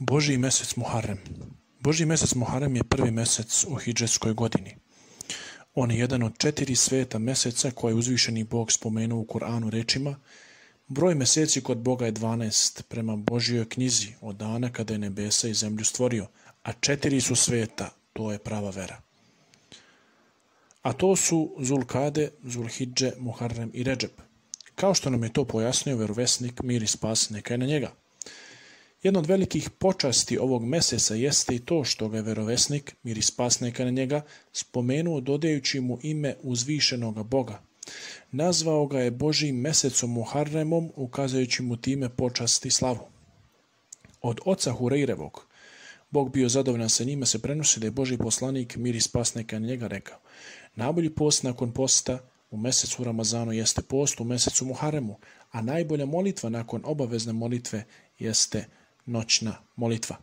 Boži mjesec Muharrem. Boži mjesec Muharrem je prvi mjesec u hidžetskoj godini. On je jedan od četiri sveta mjeseca koje je uzvišeni Bog spomenuo u Koranu rečima Broj mjeseci kod Boga je 12 prema Božjoj knjizi od dana kada je nebesa i zemlju stvorio, a četiri su sveta, to je prava vera. A to su Zulkade, Zulhidže, Muharrem i ređeb. Kao što nam je to pojasnio verovesnik, mir i spas neka je na njega – jedna od velikih počasti ovog meseca jeste i to što ga je verovesnik, mir i spas na njega, spomenuo dodajući mu ime uzvišenoga Boga. Nazvao ga je Božim mesecom Muharremom, ukazajući mu time počast i slavu. Od oca Hurejrevog, Bog bio zadovoljan sa njime, se prenosi da je Boži poslanik, mir i spas na njega, rekao Najbolji post nakon posta u mesecu Ramazanu jeste post u mesecu Muharremu, a najbolja molitva nakon obavezne molitve jeste noćna molitva.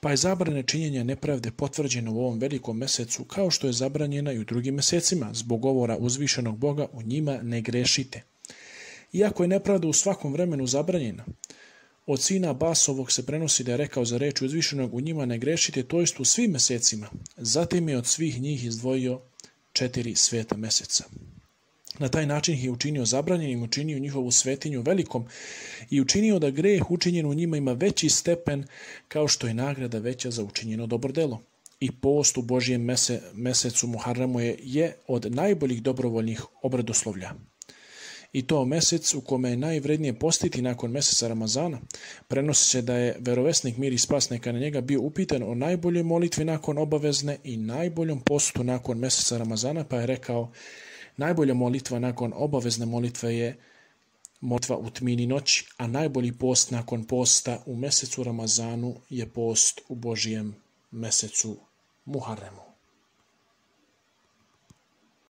Pa je zabrane činjenja nepravde potvrđeno u ovom velikom mesecu kao što je zabranjena i u drugim mesecima zbog govora uzvišenog Boga u njima ne grešite. Iako je nepravda u svakom vremenu zabranjena, od sina Basovog se prenosi da je rekao za reč uzvišenog u njima ne grešite, to jest u svim mesecima. Zatim je od svih njih izdvojio četiri sveta meseca. Na taj način ih je učinio zabranjenim, učinio njihovu svetinju velikom i učinio da greh učinjen u njima ima veći stepen kao što je nagrada veća za učinjeno dobro delo. I post u Božijem mese, mesecu Muharramu je, je od najboljih dobrovoljnih obradoslovlja. I to mesec u kome je najvrednije postiti nakon meseca Ramazana. Prenosi se da je verovesnik mir i spasnika na njega bio upitan o najboljoj molitvi nakon obavezne i najboljom postu nakon meseca Ramazana, pa je rekao Najbolja molitva nakon obavezne molitve je molitva u tmini noći, a najbolji post nakon posta u mesecu Ramazanu je post u Božijem mesecu Muharremu.